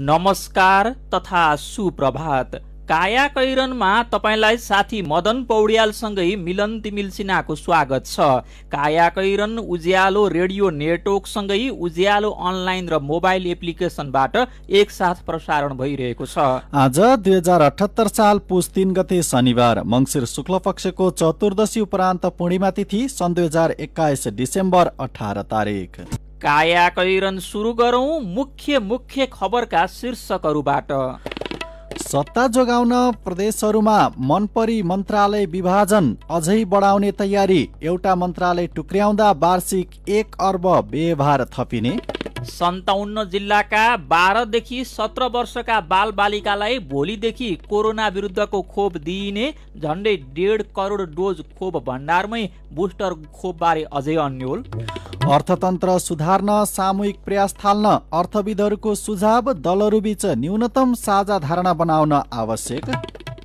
नमस्कार तथा सुप्रभात काया कैरनमा तपाईँलाई साथी मदन पौड्यालसँगै मिलन तिमिल सिन्हाको स्वागत छ काया कैरन उज्यालो रेडियो नेटवर्कसँगै उज्यालो अनलाइन र मोबाइल एप्लिकेसनबाट एकसाथ प्रसारण भइरहेको छ आज दुई हजार अठहत्तर साल पुष तिन गते शनिबार मङ्सिर शुक्ल पक्षको चतुर्दशी उपरान्त पूर्णिमा तिथि सन् दुई हजार एक्काइस डिसेम्बर अठार तारिक काया कैरन सुरु गरौँ मुख्य मुख्य खबरका शीर्षकहरूबाट सत्ता जोगाउन प्रदेशहरूमा मनपरी मन्त्रालय विभाजन अझै बढाउने तयारी एउटा मन्त्रालय टुक्र्याउँदा वार्षिक एक अर्ब व्यवहार थपिने सन्ताउन्न जिल्लाका बाह्रदेखि सत्र वर्षका बालबालिकालाई भोलिदेखि कोरोना विरुद्धको खोप दिइने झन्डै डेढ करोड डोज खोप भण्डारमै बुस्टर बारे अझै अन्यल अर्थतन्त्र सुधार्न सामूहिक प्रयास थाल्न अर्थविदहरूको सुझाव दलहरूबीच न्यूनतम साझा धारणा बनाउन आवश्यक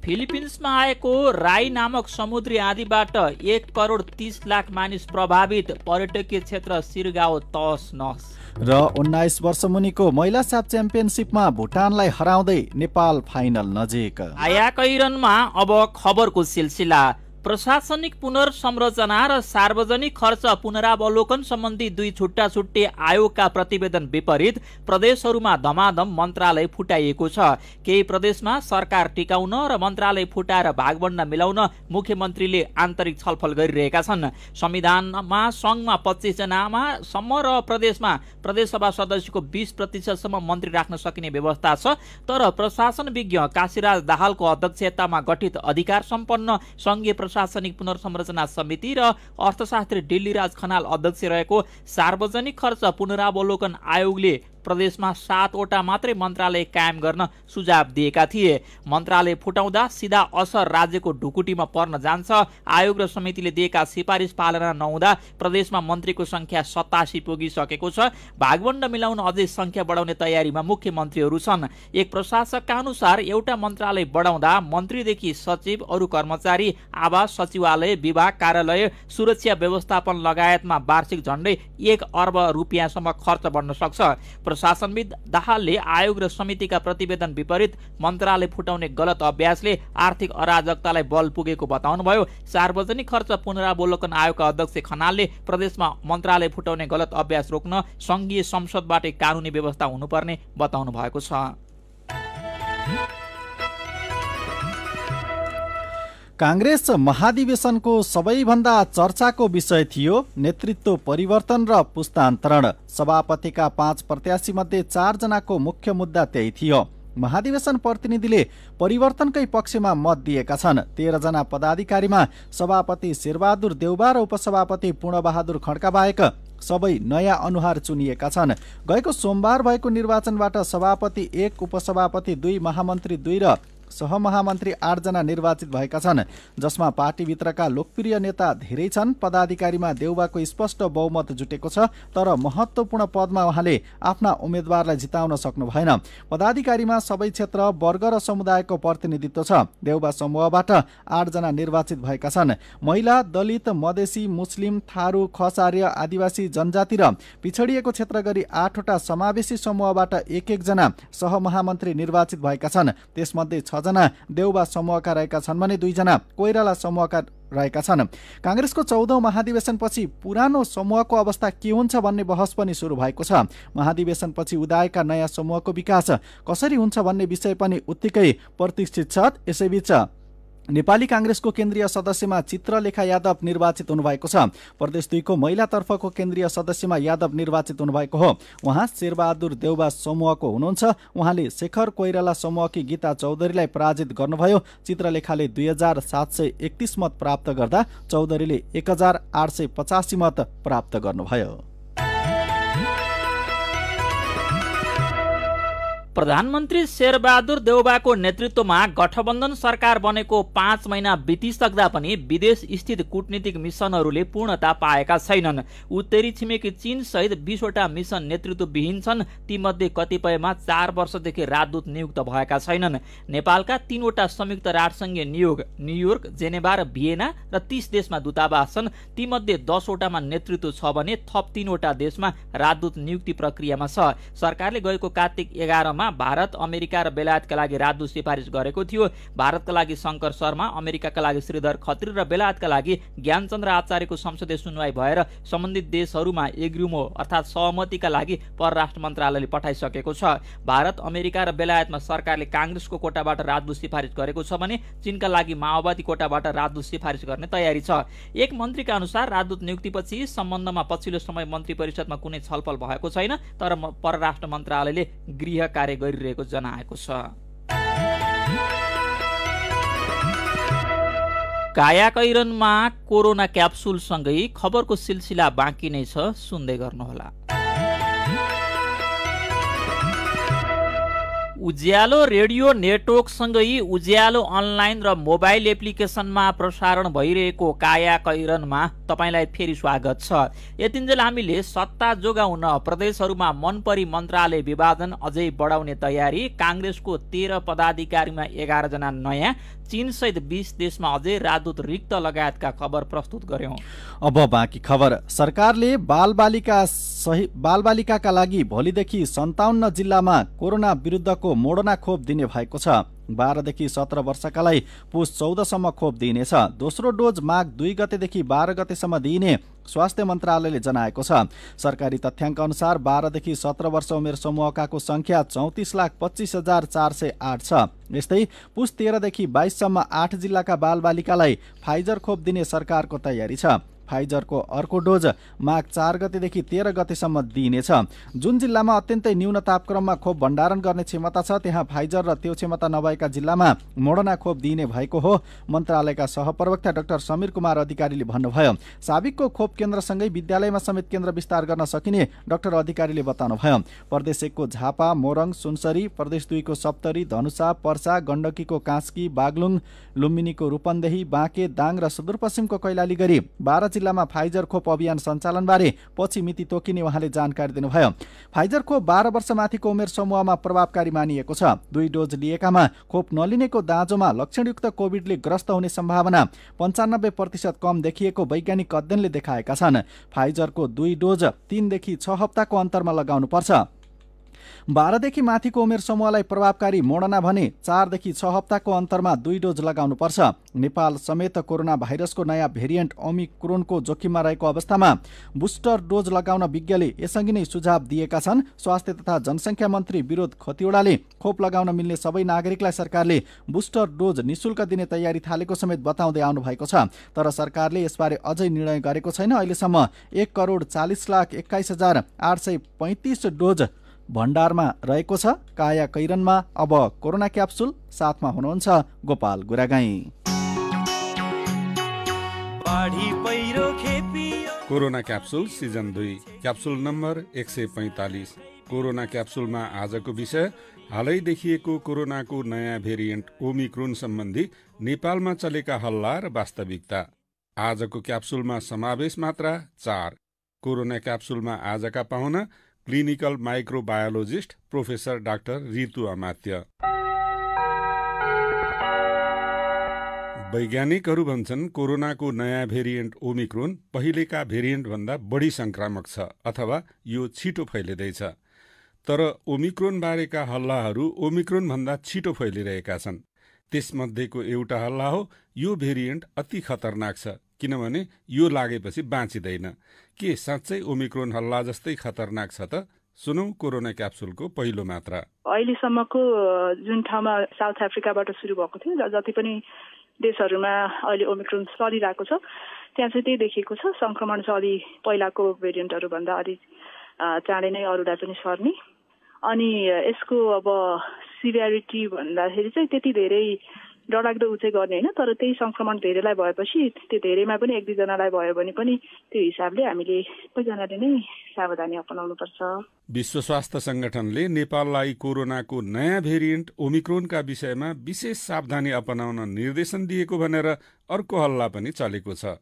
फिलिपिन्समा आएको राई नामक समुद्री आँधीबाट एक करोड तिस लाख मानिस प्रभावित पर्यटकीय क्षेत्र सिरगाओ तस नस। र उन्नाइस वर्ष मुनिको महिला साप च्याम्पियनसिपमा भुटानलाई हराउँदै नेपाल फाइनल नजिक आया कैरनमा अब खबरको सिलसिला प्रशासनिक पुनर्संरचना र सार्वजनिक खर्च पुनरावलोकन सम्बन्धी दुई छुट्टा छुट्टी आयोगका प्रतिवेदन विपरीत प्रदेशहरूमा धमाधम मन्त्रालय फुटाइएको छ केही प्रदेशमा सरकार टिकाउन र मन्त्रालय फुटाएर भागबण्ड मिलाउन मुख्यमन्त्रीले आन्तरिक छलफल गरिरहेका छन् संविधानमा सङ्घमा पच्चिसजनामा सम्म र प्रदेशमा प्रदेशसभा सदस्यको बिस प्रतिशतसम्म मन्त्री राख्न सकिने व्यवस्था छ तर प्रशासन विज्ञ काशीराज दाहालको अध्यक्षतामा गठित अधिकार सम्पन्न सङ्घीय प्रशासनिक पुनर्संरचना समिति र अर्थशास्त्री राज खनाल अध्यक्ष रहेको सार्वजनिक खर्च पुनरावलोकन आयोगले प्रदेशमा सातवटा मात्रै मन्त्रालय कायम गर्न सुझाव दिएका थिए मन्त्रालय फुटाउँदा सिधा असर राज्यको ढुकुटीमा पर्न जान्छ आयोग र समितिले दिएका सिफारिस पालना नहुँदा प्रदेशमा मन्त्रीको सङ्ख्या सतासी पुगिसकेको छ भागवण्ड मिलाउन अझै सङ्ख्या बढाउने तयारीमा मुख्यमन्त्रीहरू छन् एक प्रशासकका अनुसार एउटा मन्त्रालय बढाउँदा मन्त्रीदेखि सचिव अरू कर्मचारी आवास सचिवालय विभाग कार्यालय सुरक्षा व्यवस्थापन लगायतमा वार्षिक झन्डै एक अर्ब रुपियाँसम्म खर्च बढ्न सक्छ प्रशासनविद दाहालले आयोग र समितिका प्रतिवेदन विपरीत मन्त्रालय फुटाउने गलत अभ्यासले आर्थिक अराजकतालाई बल पुगेको बताउनुभयो सार्वजनिक खर्च पुनरावलोकन आयोगका अध्यक्ष खनालले प्रदेशमा मन्त्रालय फुटाउने गलत अभ्यास रोक्न संघीय संसदबाटै कानुनी व्यवस्था हुनुपर्ने बताउनु भएको छ काङ्ग्रेस महाधिवेशनको सबैभन्दा चर्चाको विषय थियो नेतृत्व परिवर्तन र पुस्तान्तरण सभापतिका पाँच प्रत्याशीमध्ये चारजनाको मुख्य मुद्दा त्यही थियो महाधिवेशन प्रतिनिधिले परिवर्तनकै पक्षमा मत दिएका छन् तेह्रजना पदाधिकारीमा सभापति शेरबहादुर देउबा र उपसभापति पूर्णबहादुर खड्का बाहेक सबै नयाँ अनुहार चुनिएका छन् गएको सोमबार भएको निर्वाचनबाट सभापति एक उपसभापति दुई महामन्त्री दुई र सहमहामन्त्री आठजना निर्वाचित भएका छन् जसमा पार्टीभित्रका लोकप्रिय नेता धेरै छन् पदाधिकारीमा देउबाको स्पष्ट बहुमत जुटेको छ तर महत्त्वपूर्ण पदमा उहाँले आफ्ना उम्मेद्वारलाई जिताउन सक्नु भएन पदाधिकारीमा सबै क्षेत्र वर्ग र समुदायको प्रतिनिधित्व छ देउबा समूहबाट आठजना निर्वाचित भएका छन् महिला दलित मधेसी मुस्लिम थारू खसार्य आदिवासी जनजाति र पिछडिएको क्षेत्र गरी आठवटा समावेशी समूहबाट एक एकजना सहमहामन्त्री निर्वाचित भएका छन् त्यसमध्ये छ छजना देउबा समूहका रहेका छन् भने दुईजना कोइराला समूहका रहेका छन् काङ्ग्रेसको चौधौँ महाधिवेशनपछि पुरानो समूहको अवस्था के हुन्छ भन्ने बहस पनि सुरु भएको छ महाधिवेशनपछि उदाएका नयाँ समूहको विकास कसरी हुन्छ भन्ने विषय पनि उत्तिकै प्रतिष्ठित छ यसैबीच नेपाली काङ्ग्रेसको केन्द्रीय सदस्यमा चित्रलेखा यादव निर्वाचित हुनुभएको छ प्रदेश दुईको महिलातर्फको केन्द्रीय सदस्यमा यादव निर्वाचित हुनुभएको हो उहाँ शेरबहादुर देउबा समूहको हुनुहुन्छ उहाँले शेखर कोइराला समूहकी गीता चौधरीलाई पराजित गर्नुभयो चित्रलेखाले दुई हजार सात सय एकतिस मत प्राप्त गर्दा चौधरीले एक हजार आठ सय पचासी मत प्राप्त गर्नुभयो प्रधानमन्त्री शेरबहादुर देउबाको नेतृत्वमा गठबन्धन सरकार बनेको पाँच महिना बितिसक्दा पनि विदेश स्थित कूटनीतिक मिसनहरूले पूर्णता पाएका छैनन् उत्तरी छिमेकी चीनसहित बिसवटा मिसन नेतृत्वविहीन छन् तीमध्ये कतिपयमा चार वर्षदेखि राजदूत नियुक्त भएका छैनन् नेपालका तीनवटा संयुक्त राष्ट्रसङ्घीय नियोग न्युयोर्क जेनेभा र भिएना र तीस देशमा दूतावास छन् तीमध्ये दसवटामा नेतृत्व छ भने थप तीनवटा देशमा राजदूत नियुक्ति प्रक्रियामा छ सरकारले गएको कार्तिक एघारमा भारत अमेरिका र बेलायतका लागि राजदूत सिफारिस गरेको थियो भारतका लागि शङ्कर शर्मा अमेरिकाका लागि श्रीधर खत्री र बेलायतका लागि ज्ञानचन्द्र आचार्यको संसदीय सुनवाई भएर सम्बन्धित देशहरूमा एग्रिमो अर्थात् सहमतिका लागि परराष्ट्र मन्त्रालयले पठाइसकेको छ भारत अमेरिका र बेलायतमा सरकारले काङ्ग्रेसको कोटाबाट राजदूत सिफारिस गरेको छ भने चीनका लागि माओवादी कोटाबाट राजदूत सिफारिस गर्ने तयारी छ एक मन्त्रीका अनुसार राजदूत नियुक्तिपछि सम्बन्धमा पछिल्लो समय मन्त्री परिषदमा कुनै छलफल भएको छैन तर परराष्ट्र मन्त्रालयले गृह कार्य कार्य गरिरहेको जनाएको छ कायाकैरनमा कोरोना क्याप्सुलसँगै खबरको सिलसिला बाँकी नै छ सुन्दै गर्नुहोला उज्यालो रेडियो नेटवर्कसँगै उज्यालो अनलाइन र मोबाइल एप्लिकेसनमा प्रसारण भइरहेको काया कैरनमा तपाईँलाई फेरि स्वागत छ यतिन्जेल हामीले सत्ता जोगाउन प्रदेशहरूमा मनपरी मन्त्रालय विभाजन अझै बढाउने तयारी काङ्ग्रेसको तेह्र पदाधिकारीमा एघारजना नयाँ चीनसहित बिस देशमा अझै राजदूत रिक्त लगायतका खबर प्रस्तुत गर्यौँ अब बाँकी खबर सरकारले बालबालिका सही बालबालिकाका लागि भोलिदेखि सन्ताउन्न जिल्लामा कोरोना विरुद्धको मोडना खोप दिने भएको छ बाह्रदेखि सत्र वर्षकालाई पुस चौधसम्म खोप दिइनेछ दोस्रो डोज माघ दुई गतेदेखि बाह्र गतेसम्म दिइने स्वास्थ्य मन्त्रालयले जनाएको छ सरकारी तथ्याङ्क अनुसार बाह्रदेखि सत्र वर्ष उमेर समूहकाको सङ्ख्या चौतिस लाख पच्चिस हजार चार सय आठ छ यस्तै पुस तेह्रदेखि बाइससम्म आठ जिल्लाका बालबालिकालाई फाइजर खोप दिने सरकारको तयारी छ फाइजरको अर्को डोज माघ चार गतेदेखि तेह्र गतेसम्म दिइनेछ जुन जिल्लामा अत्यन्तै न्यून तापक्रममा खोप भण्डारण गर्ने क्षमता छ त्यहाँ फाइजर र त्यो क्षमता नभएका जिल्लामा मोडना खोप दिइने भएको हो मन्त्रालयका सहप्रवक्ता डाक्टर समीर कुमार अधिकारीले भन्नुभयो साबिकको खोप केन्द्रसँगै विद्यालयमा समेत केन्द्र विस्तार गर्न सकिने डाक्टर अधिकारीले बताउनुभयो प्रदेश एकको झापा मोरङ सुनसरी प्रदेश दुईको सप्तरी धनुषा पर्सा गण्डकीको कास्की बागलुङ लुम्बिनीको रूपन्देही बाँके दाङ र सुदूरपश्चिमको कैलाली गरी बाह्र जिल्लामा फाइजर खोप अभियान सञ्चालनबारे पछि मिति तोकिने उहाँले जानकारी दिनुभयो फाइजर खोप बाह्र वर्षमाथिको उमेर समूहमा प्रभावकारी मानिएको छ दुई डोज लिएकामा खोप नलिनेको दाँजोमा लक्षणयुक्त कोविडले ग्रस्त हुने सम्भावना पन्चानब्बे प्रतिशत कम देखिएको वैज्ञानिक अध्ययनले देखाएका छन् फाइजरको दुई डोज तिनदेखि छ हप्ताको अन्तरमा लगाउनुपर्छ बाह्रदेखि माथिको उमेर समूहलाई प्रभावकारी मोडना भने चारदेखि छ हप्ताको अन्तरमा दुई डोज लगाउनुपर्छ नेपाल समेत कोरोना भाइरसको नयाँ भेरिएन्ट ओमिक्रोनको जोखिममा रहेको अवस्थामा बुस्टर डोज लगाउन विज्ञले यसअघि नै सुझाव दिएका छन् स्वास्थ्य तथा जनसङ्ख्या मन्त्री विरोध खतिवड़ाले खोप लगाउन मिल्ने सबै नागरिकलाई सरकारले बुस्टर डोज निशुल्क दिने तयारी थालेको समेत बताउँदै आउनुभएको छ तर सरकारले यसबारे अझै निर्णय गरेको छैन अहिलेसम्म एक करोड चालिस लाख एक्काइस हजार आठ सय पैँतिस डोज भण्डारमा रहेको छ काया कैरनमा अब कोरोना क्याप्सुल साथमा हुनुहुन्छ Gopal Guragain corona capsule season दुई क्याप्सुल नम्बर एक सय पैँतालिस कोरोना क्याप्सुलमा आजको विषय हालै देखिएको कोरोनाको नयाँ भेरिएन्ट ओमिक्रोन सम्बन्धी नेपालमा चलेका हल्ला र वास्तविकता आजको क्याप्सुलमा समावेश मात्रा चार कोरोना क्याप्सुलमा आजका पाहुना clinical microbiologist professor doctor Ritu Amatya वैज्ञानिकहरू भन्छन् कोरोनाको नयाँ भेरिएन्ट ओमिक्रोन पहिलेका भन्दा बढी संक्रामक छ अथवा यो छिटो फैलिँदैछ तर ओमिक्रोन बारेका हल्लाहरू ओमिक्रोनभन्दा छिटो फैलिरहेका छन् त्यसमध्येको एउटा हल्ला हो यो भेरिएन्ट अति खतरनाक छ किनभने यो लागेपछि बाँचिँदैन के साँच्चै ओमिक्रोन हल्ला जस्तै खतरनाक छ त सुनौ कोरोना क्याप्सुलको पहिलो मात्रा अहिलेसम्मको जुन ठाउँमा साउथ अफ्रिकाबाट सुरु भएको थियो र जति पनि देशहरूमा अहिले ओमिक्रोन चलिरहेको छ त्यहाँ चाहिँ त्यही देखिएको छ संक्रमण चाहिँ अलि पहिलाको भेरिएन्टहरूभन्दा अलि चाँडै नै अरूलाई पनि सर्ने अनि यसको अब सिभियरिटी भन्दाखेरि चाहिँ त्यति धेरै डरलाग्दो चाहिँ गर्ने होइन तर त्यही सङ्क्रमण धेरैलाई भएपछि त्यो धेरैमा पनि एक दुईजनालाई भयो भने पनि त्यो हिसाबले हामीले सबैजनाले नै सावधानी अपनाउनुपर्छ विश्व स्वास्थ्य संगठनले नेपाललाई कोरोनाको नयाँ भेरिएन्ट ओमिक्रोनका विषयमा विशेष सावधानी अपनाउन निर्देशन दिएको भनेर अर्को हल्ला पनि चलेको छ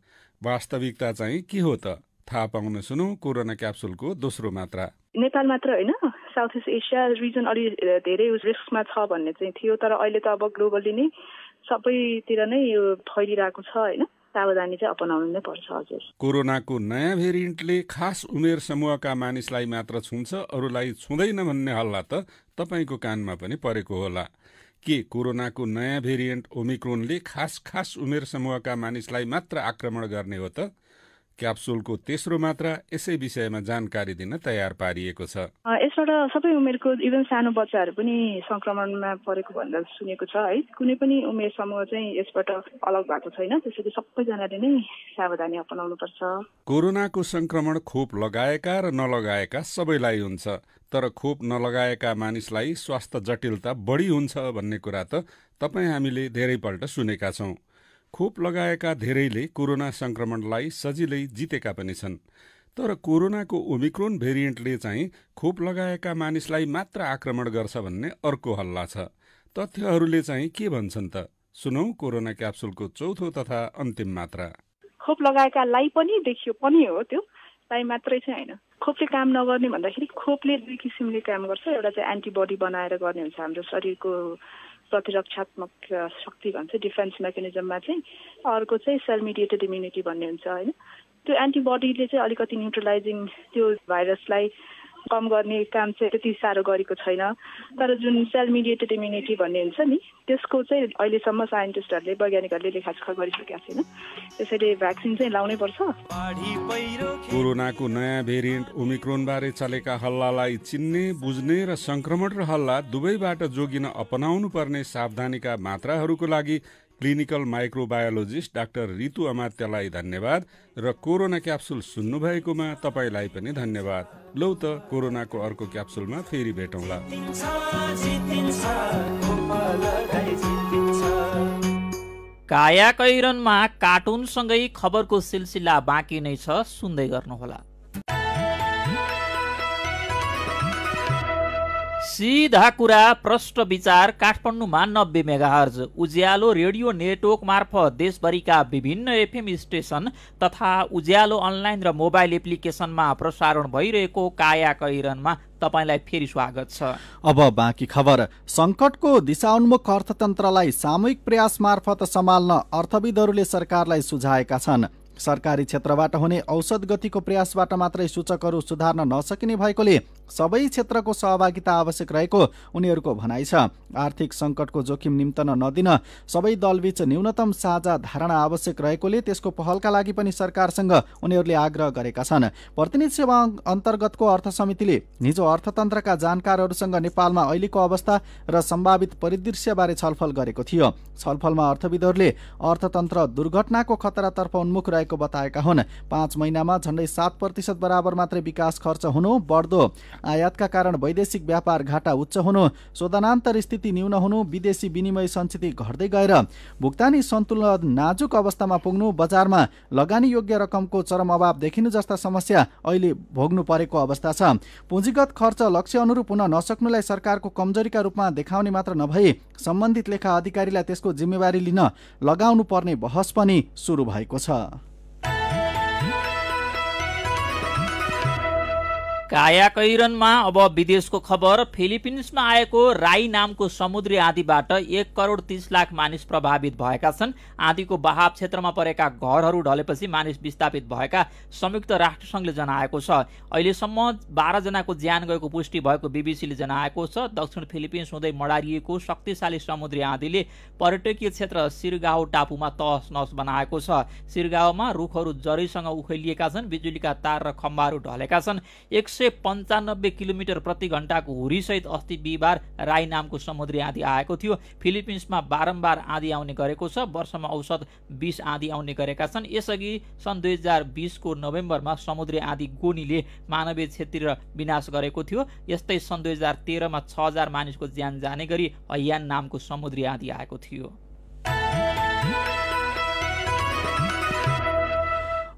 वास्तविकता चाहिँ के हो त थाहा पाउन सुनौ कोरोना क्याप्सुलको दोस्रो मात्रा नेपाल मात्र होइन साउथ इस्ट एसिया रिजन अलि धेरै रिस्कमा छ भन्ने चाहिँ थियो तर अहिले त अब ग्लोबली नै सबैतिर नै यो फैलिरहेको छ होइन सावधानी चाहिँ अपनाउनु नै पर्छ हजुर कोरोनाको नयाँ भेरिएन्टले खास उमेर समूहका मानिसलाई मात्र छुन्छ अरूलाई छुँदैन भन्ने हल्ला त तपाईँको कानमा पनि परेको होला के कोरोनाको नयाँ भेरिएन्ट ओमिक्रोनले खास खास उमेर समूहका मानिसलाई मात्र आक्रमण गर्ने हो त क्याप्सुलको तेस्रो मात्रा यसै विषयमा जानकारी दिन तयार पारिएको छ यसबाट सबै उमेरको इभन सानो बच्चाहरू पनि संक्रमणमा परेको भनेर सुनेको छ है कुनै पनि उमेर समूह चाहिँ यसबाट अलग भएको छैन त्यसैले सबैजनाले नै सावधानी अपनाउनु पर्छ कोरोनाको संक्रमण खोप लगाएका र नलगाएका सबैलाई हुन्छ तर खोप नलगाएका मानिसलाई स्वास्थ्य जटिलता बढी हुन्छ भन्ने कुरा त तपाईँ हामीले धेरैपल्ट सुनेका छौँ खोप लगाएका धेरैले कोरोना संक्रमणलाई सजिलै जितेका पनि छन् तर कोरोनाको ओमिक्रोन भेरिएन्टले चाहिँ खोप लगाएका मानिसलाई मात्र आक्रमण गर्छ भन्ने अर्को हल्ला छ तथ्यहरूले चाहिँ के भन्छन् त सुनौ कोरोना क्याप्सुलको चौथो तथा अन्तिम मात्रा खोप लगाएकालाई पनि देखियो पनि हो त्यो लाई मात्रै चाहिँ होइन खोपले काम नगर्ने भन्दाखेरि खोपले दुई किसिमले काम गर्छ एउटा चाहिँ एन्टिबडी बनाएर गर्ने हुन्छ हाम्रो शरीरको प्रतिरक्षात्मक शक्ति भन्छ डिफेन्स मेकानिजममा चाहिँ अर्को चाहिँ सेल मिडिएटेड इम्युनिटी भन्ने हुन्छ होइन त्यो एन्टिबडीले चाहिँ अलिकति न्युट्रलाइजिङ त्यो भाइरसलाई कम गर्ने काम चाहिँ त्यति साह्रो गरेको छैन तर जुन सेल मिडिएटेड इम्युनिटी भन्ने हुन्छ नि त्यसको चाहिँ अहिलेसम्म साइन्टिस्टहरूले वैज्ञानिकहरूले लेखाजोखा गरिसकेका छैन त्यसैले भ्याक्सिन चाहिँ लाउनै पर्छ कोरोनाको नयाँ भेरिएन्ट ओमिक्रोनबारे चलेका हल्लालाई चिन्ने बुझ्ने र संक्रमण र हल्ला दुवैबाट जोगिन अपनाउनु पर्ने सावधानीका मात्राहरूको लागि क्लिनिकल माइक्रोबायोलोजिस्ट डाक्टर रितु अमात्यलाई धन्यवाद र कोरोना क्याप्सुल सुन्नुभएकोमा तपाईँलाई पनि धन्यवाद लौ त कोरोनाको अर्को क्याप्सुलमा फेरि भेटौँला काया कैरनमा कार्टुनसँगै खबरको सिलसिला बाँकी नै छ सुन्दै गर्नुहोला सिधा कुरा प्रष्ट विचार काठमाडौँमा नब्बे मेगाहर्ज उज्यालो रेडियो नेटवर्क मार्फत देशभरिका विभिन्न एफएम स्टेसन तथा उज्यालो अनलाइन र मोबाइल एप्लिकेसनमा प्रसारण भइरहेको काया कैरनमा तपाईँलाई फेरि स्वागत छ अब बाँकी खबर सङ्कटको दिशाउन्मुख अर्थतन्त्रलाई सामूहिक प्रयास मार्फत सम्हाल्न अर्थविदहरूले सरकारलाई सुझाएका छन् सरकारी क्षेत्रबाट हुने औषध गतिको प्रयासबाट मात्रै सूचकहरू सुधार्न नसकिने भएकोले सबै क्षेत्रको सहभागिता आवश्यक रहेको उनीहरूको भनाइ छ आर्थिक सङ्कटको जोखिम निम्तन नदिन सबै दलबीच न्यूनतम साझा धारणा आवश्यक रहेकोले त्यसको पहलका लागि पनि सरकारसँग उनीहरूले आग्रह गरेका छन् प्रतिनिधि सेवा अन्तर्गतको अर्थ समितिले हिजो अर्थतन्त्रका जानकारहरूसँग नेपालमा अहिलेको अवस्था र सम्भावित परिदृश्यबारे छलफल गरेको थियो छलफलमा अर्थविदहरूले अर्थतन्त्र दुर्घटनाको खतरातर्फ उन्मुख रहेको भएको बताएका हुन् पाँच महिनामा झन्डै सात प्रतिशत बराबर मात्रै विकास खर्च हुनु बढ्दो आयातका कारण वैदेशिक व्यापार घाटा उच्च हुनु शोधनान्तर स्थिति न्यून हुनु विदेशी विनिमय संस्थिति घट्दै गएर भुक्तानी सन्तुलन नाजुक अवस्थामा पुग्नु बजारमा लगानी योग्य रकमको चरम अभाव देखिनु जस्ता समस्या अहिले भोग्नु परेको अवस्था छ पुँजीगत खर्च लक्ष्य अनुरूप हुन नसक्नुलाई सरकारको कमजोरीका रूपमा देखाउने मात्र नभई सम्बन्धित लेखा अधिकारीलाई त्यसको जिम्मेवारी लिन लगाउनु पर्ने बहस पनि सुरु भएको छ कायाकैरनमा अब विदेशको खबर फिलिपिन्समा आएको राई नामको समुद्री आँधीबाट एक करोड तीस लाख मानिस प्रभावित भएका छन् आँधीको बहाव क्षेत्रमा परेका घरहरू ढलेपछि मानिस विस्थापित भएका संयुक्त राष्ट्रसङ्घले जनाएको छ अहिलेसम्म बाह्रजनाको ज्यान गएको पुष्टि भएको बिबिसीले जनाएको छ दक्षिण फिलिपिन्स हुँदै मडारिएको शक्तिशाली समुद्री आँधीले पर्यटकीय क्षेत्र सिरगाउ टापुमा तहस नहस बनाएको छ सिरगाउमा रुखहरू जरीसँग उखेलिएका छन् बिजुलीका तार र खम्बाहरू ढलेका छन् एक सय सय पन्चानब्बे किलोमिटर प्रति घन्टाको हुरीसहित अस्ति बिहिबार राई नामको समुद्री आँधी आएको थियो फिलिपिन्समा बारम्बार आँधी आउने गरेको छ वर्षमा औसत बिस आँधी आउने गरेका छन् यसअघि सन् दुई हजार बिसको नोभेम्बरमा समुद्री आँधी गोनीले मानवीय क्षेत्र विनाश गरेको थियो यस्तै सन् दुई हजार तेह्रमा छ हजार मानिसको ज्यान जाने गरी हयान नामको समुद्री आँधी आएको थियो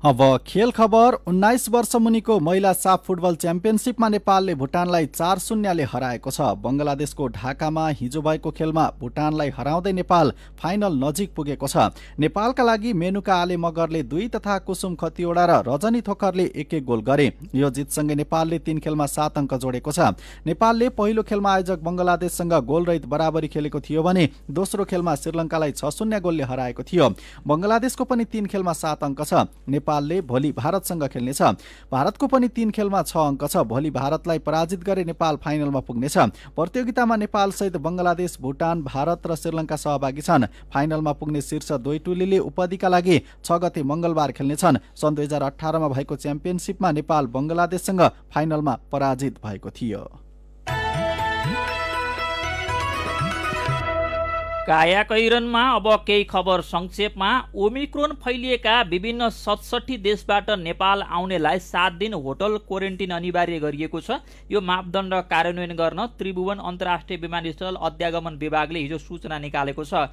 अब खेल खबर उन्नाइस वर्ष मुनिको महिला साफ फुटबल च्याम्पियनसिपमा नेपालले भुटानलाई चार शून्यले हराएको छ बङ्गलादेशको ढाकामा हिजो भएको खेलमा भुटानलाई हराउँदै नेपाल फाइनल नजिक पुगेको छ नेपालका लागि मेनुका आले मगरले दुई तथा कुसुम खतिवडा र रजनी थोकरले एक एक गोल गरे यो जितसँगै नेपालले तीन खेलमा सात अङ्क जोडेको छ नेपालले पहिलो खेलमा आयोजक बङ्गलादेशसँग गोलरहित बराबरी खेलेको थियो भने दोस्रो खेलमा श्रीलङ्कालाई छ शून्य गोलले हराएको थियो बङ्गलादेशको पनि तीन खेलमा सात अङ्क छ नेपालले भोलि भारतसँग खेल्नेछ भारतको पनि तीन खेलमा छ अङ्क छ भोलि भारतलाई पराजित गरे नेपाल फाइनलमा पुग्नेछ प्रतियोगितामा नेपालसहित बङ्गलादेश भुटान भारत र श्रीलङ्का सहभागी छन् फाइनलमा पुग्ने शीर्ष दुई टोलीले उपाधिका लागि छ गते मङ्गलबार खेल्नेछन् सन् दुई हजार अठारमा भएको च्याम्पियनसिपमा नेपाल बङ्गलादेशसँग फाइनलमा पराजित भएको थियो कायाकैरनमा अब केही खबर संक्षेपमा ओमिक्रोन फैलिएका विभिन्न सतसठी देशबाट नेपाल आउनेलाई सात दिन होटल क्वारेन्टिन अनिवार्य गरिएको छ यो मापदण्ड कार्यान्वयन गर्न त्रिभुवन अन्तर्राष्ट्रिय विमानस्थल अध्यागमन विभागले हिजो सूचना निकालेको छ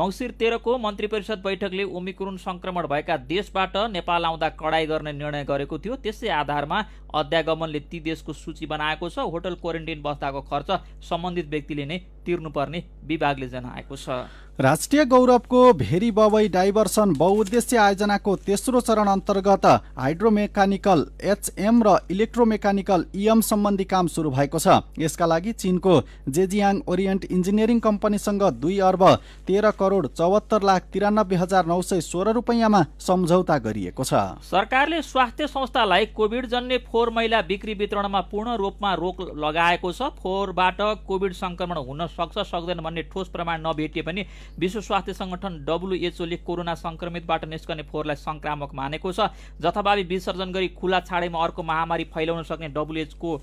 मङ्सिर तेह्रको मन्त्री परिषद बैठकले ओमिक्रोन सङ्क्रमण भएका देशबाट नेपाल आउँदा कडाई गर्ने निर्णय गरेको थियो त्यसै आधारमा अध्यागमनले ती देशको सूची बनाएको छ होटल क्वारेन्टिन बस्दाको खर्च सम्बन्धित व्यक्तिले नै तिर्नुपर्ने विभागले जनाएको छ राष्ट्रिय गौरवको भेरी बबई डाइभर्सन बहुद्देश्य आयोजनाको तेस्रो चरण अन्तर्गत हाइड्रोमेकानिकल एचएम र इलेक्ट्रोमेकानिकल इएम सम्बन्धी काम सुरु भएको छ यसका लागि चिनको जेजियाङ ओरिएन्ट इन्जिनियरिङ कम्पनीसँग दुई अर्ब तेह्र करोड चौहत्तर लाख तिरानब्बे हजार नौ सय सोह्र रुपियाँमा सम्झौता गरिएको छ सरकारले स्वास्थ्य संस्थालाई कोभिड जन्य फोहोर मैला बिक्री वितरणमा पूर्ण रूपमा रोक लगाएको छ फोहोरबाट कोभिड सङ्क्रमण हुन सक्छ सक्दैन भन्ने ठोस प्रमाण नभेटिए पनि विश्व स्वास्थ्य सङ्गठन डब्लुएचओले कोरोना संक्रमितबाट निस्कने फोहोरलाई संक्रामक मानेको छ जथाभावी विसर्जन गरी खुला छाडेमा अर्को महामारी फैलाउन सक्ने डब्लुएचको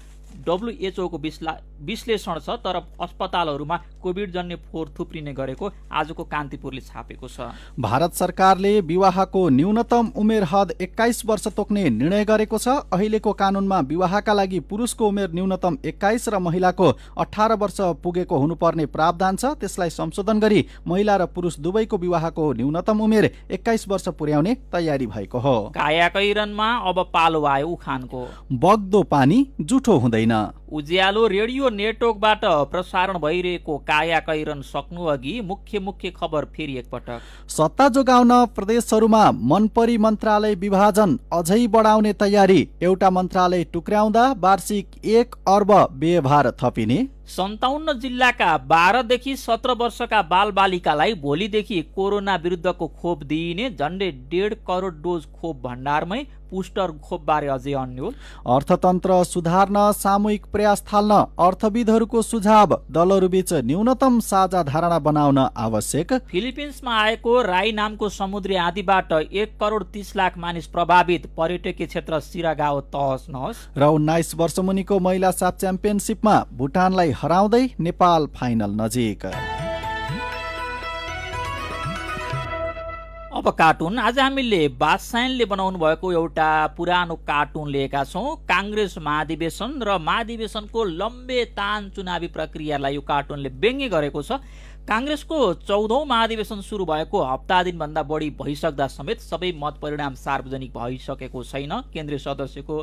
डब्लुएचओको विश्ला विश्लेषण छ तर अस्पतालहरूमा कोभिड जन्य फोहोर थुप्रिने गरेको आजको कान्तिपुरले छापेको छ भारत सरकारले विवाहको न्यूनतम उमेर हद एक्काइस वर्ष तोक्ने निर्णय गरेको छ अहिलेको कानुनमा विवाहका लागि पुरुषको उमेर न्यूनतम एक्काइस र महिलाको अठार वर्ष पुगेको हुनुपर्ने प्रावधान छ त्यसलाई संशोधन गरी महिला र पुरुष दुवैको विवाहको न्यूनतम उमेर एक्काइस वर्ष पुर्याउने तयारी भएको हो काया अब पालो आयो उखानको बग्दो पानी जुठो हुँदै हुँदैन उज्यालो रेडियो नेटवर्कबाट प्रसारण भइरहेको काया कैरन सक्नु अघि मुख्य मुख्य खबर फेरि एकपटक सत्ता जोगाउन प्रदेशहरूमा मनपरी मन्त्रालय विभाजन अझै बढाउने तयारी एउटा मन्त्रालय टुक्र्याउँदा वार्षिक एक अर्ब व्यवहार थपिने सन्ताउन्न जिल्लाका बाह्रदेखि सत्र वर्षका बालबालिकालाई भोलिदेखि कोरोना विरुद्धको खोप दिइने झन्डै डेढ करोड डोज खोप भण्डारमै पुस्टर खोपबारे अझै अन्य अर्थतन्त्र सुधार्न सामूहिक प्रयास थाल्न अर्थविदहरूको सुझाव दलहरू बिच न्यूनतम साझा धारणा बनाउन आवश्यक फिलिपिन्समा आएको राई नामको समुद्री आँधीबाट एक करोड तिस लाख मानिस प्रभावित पर्यटकीय क्षेत्र सिरागाव तहस नहस र उन्नाइस वर्ष मुनिको महिला साप च्याम्पियनसिपमा भुटानलाई हराउँदै नेपाल फाइनल नजिक अब कार्टुन आज हामीले बासाइनले बनाउनु भएको एउटा पुरानो कार्टुन लिएका छौँ काङ्ग्रेस महाधिवेशन र महाधिवेशनको लम्बे तान चुनावी प्रक्रियालाई यो कार्टुनले व्यङ्ग्य गरेको छ काङ्ग्रेसको चौधौँ महाधिवेशन सुरु भएको हप्ता दिनभन्दा बढी भइसक्दा समेत सबै मत परिणाम सार्वजनिक भइसकेको छैन केन्द्रीय सदस्यको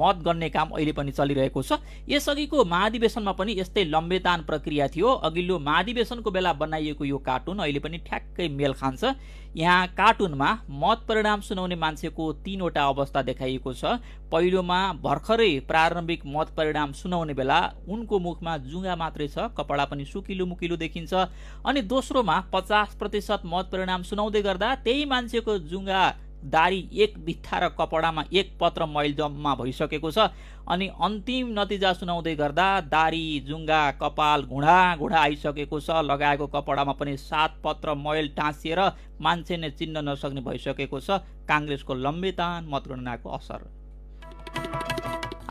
मत गर्ने काम अहिले पनि चलिरहेको छ यसअघिको महाधिवेशनमा पनि यस्तै लम्बेतान प्रक्रिया थियो अघिल्लो महाधिवेशनको बेला बनाइएको यो कार्टुन अहिले पनि ठ्याक्कै मेल खान्छ यहाँ कार्टुनमा मत परिणाम सुनाउने मान्छेको तिनवटा अवस्था देखाइएको छ पहिलोमा भर्खरै प्रारम्भिक मत परिणाम सुनाउने बेला उनको मुखमा जुङ्गा मात्रै छ कपडा पनि सुकिलो मुकिलो देखिन्छ अनि दोस्रोमा पचास प्रतिशत मत परिणाम सुनाउँदै गर्दा त्यही मान्छेको जुङ्गा दारी एक बित्था र कपडामा एक पत्र मैल जम्मा भइसकेको छ अनि अन्तिम नतिजा सुनाउँदै गर्दा दारी जुङ्गा कपाल घुँडा घुँडा आइसकेको छ लगाएको कपडामा पनि सात पत्र मैल टाँसिएर मान्छे नै चिन्न नसक्ने भइसकेको छ काङ्ग्रेसको लम्बेतान मतगणनाको असर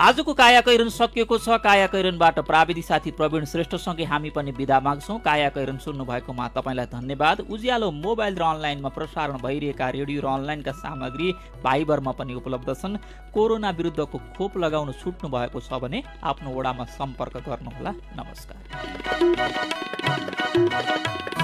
आजको कायाकैरन सकिएको छ कायाकैरनबाट प्राविधिक साथी प्रवीण श्रेष्ठसँगै हामी पनि विदा माग्छौँ काया कैरन सुन्नुभएकोमा तपाईँलाई धन्यवाद उज्यालो मोबाइल र अनलाइनमा प्रसारण भइरहेका रेडियो र अनलाइनका सामग्री फाइबरमा पनि उपलब्ध छन् कोरोना विरुद्धको खोप लगाउन छुट्नु भएको छ भने आफ्नो वडामा सम्पर्क गर्नुहोला नमस्कार